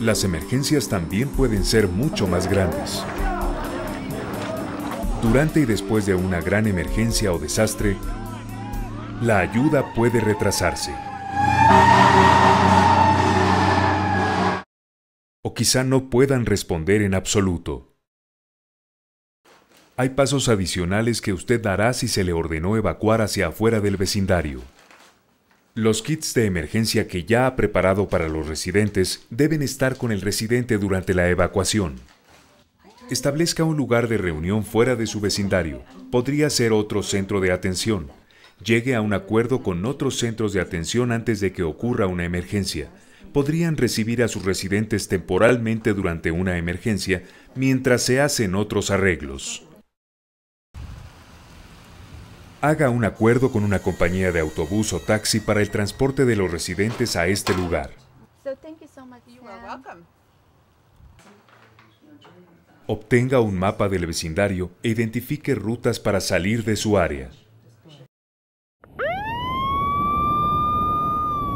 las emergencias también pueden ser mucho más grandes. Durante y después de una gran emergencia o desastre, la ayuda puede retrasarse. O quizá no puedan responder en absoluto. Hay pasos adicionales que usted dará si se le ordenó evacuar hacia afuera del vecindario. Los kits de emergencia que ya ha preparado para los residentes deben estar con el residente durante la evacuación. Establezca un lugar de reunión fuera de su vecindario. Podría ser otro centro de atención. Llegue a un acuerdo con otros centros de atención antes de que ocurra una emergencia. Podrían recibir a sus residentes temporalmente durante una emergencia mientras se hacen otros arreglos haga un acuerdo con una compañía de autobús o taxi para el transporte de los residentes a este lugar. Obtenga un mapa del vecindario e identifique rutas para salir de su área.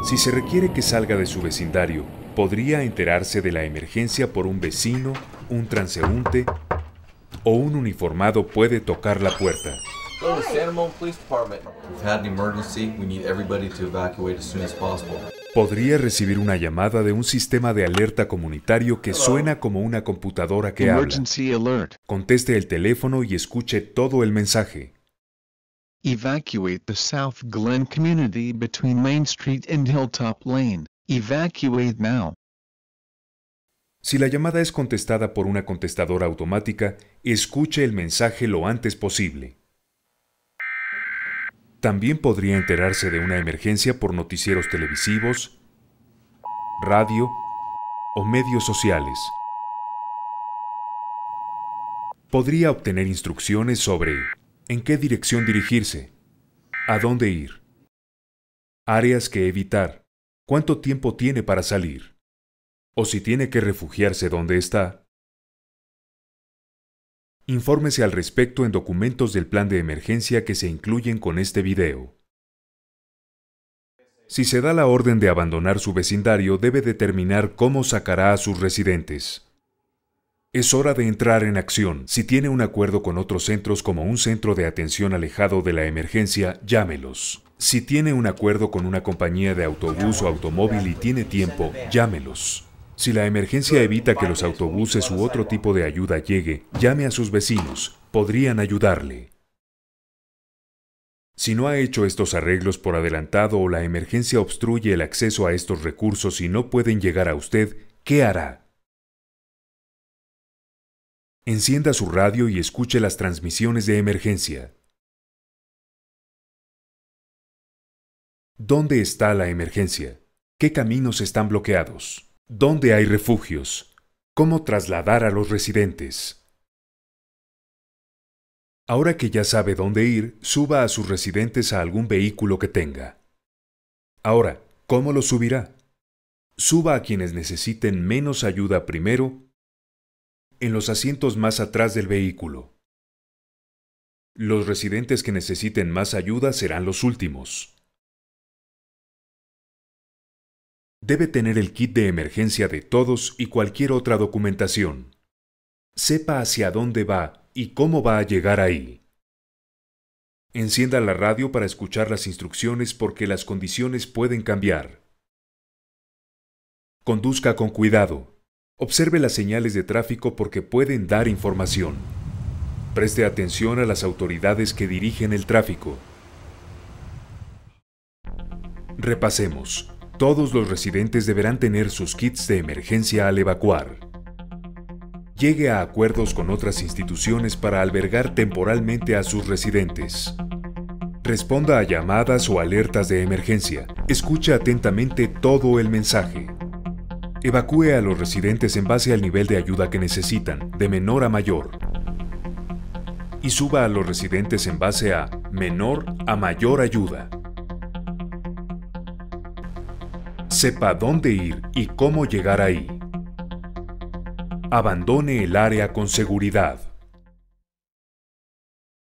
Si se requiere que salga de su vecindario, podría enterarse de la emergencia por un vecino, un transeúnte o un uniformado puede tocar la puerta. Podría recibir una llamada de un sistema de alerta comunitario que suena como una computadora que habla. Conteste el teléfono y escuche todo el mensaje. Si la llamada es contestada por una contestadora automática, escuche el mensaje lo antes posible. También podría enterarse de una emergencia por noticieros televisivos, radio o medios sociales. Podría obtener instrucciones sobre en qué dirección dirigirse, a dónde ir, áreas que evitar, cuánto tiempo tiene para salir, o si tiene que refugiarse donde está, Infórmese al respecto en documentos del plan de emergencia que se incluyen con este video. Si se da la orden de abandonar su vecindario, debe determinar cómo sacará a sus residentes. Es hora de entrar en acción. Si tiene un acuerdo con otros centros como un centro de atención alejado de la emergencia, llámelos. Si tiene un acuerdo con una compañía de autobús o automóvil y tiene tiempo, llámelos. Si la emergencia evita que los autobuses u otro tipo de ayuda llegue, llame a sus vecinos, podrían ayudarle. Si no ha hecho estos arreglos por adelantado o la emergencia obstruye el acceso a estos recursos y no pueden llegar a usted, ¿qué hará? Encienda su radio y escuche las transmisiones de emergencia. ¿Dónde está la emergencia? ¿Qué caminos están bloqueados? dónde hay refugios, cómo trasladar a los residentes. Ahora que ya sabe dónde ir, suba a sus residentes a algún vehículo que tenga. Ahora, ¿cómo los subirá? Suba a quienes necesiten menos ayuda primero en los asientos más atrás del vehículo. Los residentes que necesiten más ayuda serán los últimos. Debe tener el kit de emergencia de todos y cualquier otra documentación. Sepa hacia dónde va y cómo va a llegar ahí. Encienda la radio para escuchar las instrucciones porque las condiciones pueden cambiar. Conduzca con cuidado. Observe las señales de tráfico porque pueden dar información. Preste atención a las autoridades que dirigen el tráfico. Repasemos. Todos los residentes deberán tener sus kits de emergencia al evacuar. Llegue a acuerdos con otras instituciones para albergar temporalmente a sus residentes. Responda a llamadas o alertas de emergencia. Escuche atentamente todo el mensaje. Evacúe a los residentes en base al nivel de ayuda que necesitan, de menor a mayor. Y suba a los residentes en base a menor a mayor ayuda. sepa dónde ir y cómo llegar ahí. Abandone el área con seguridad.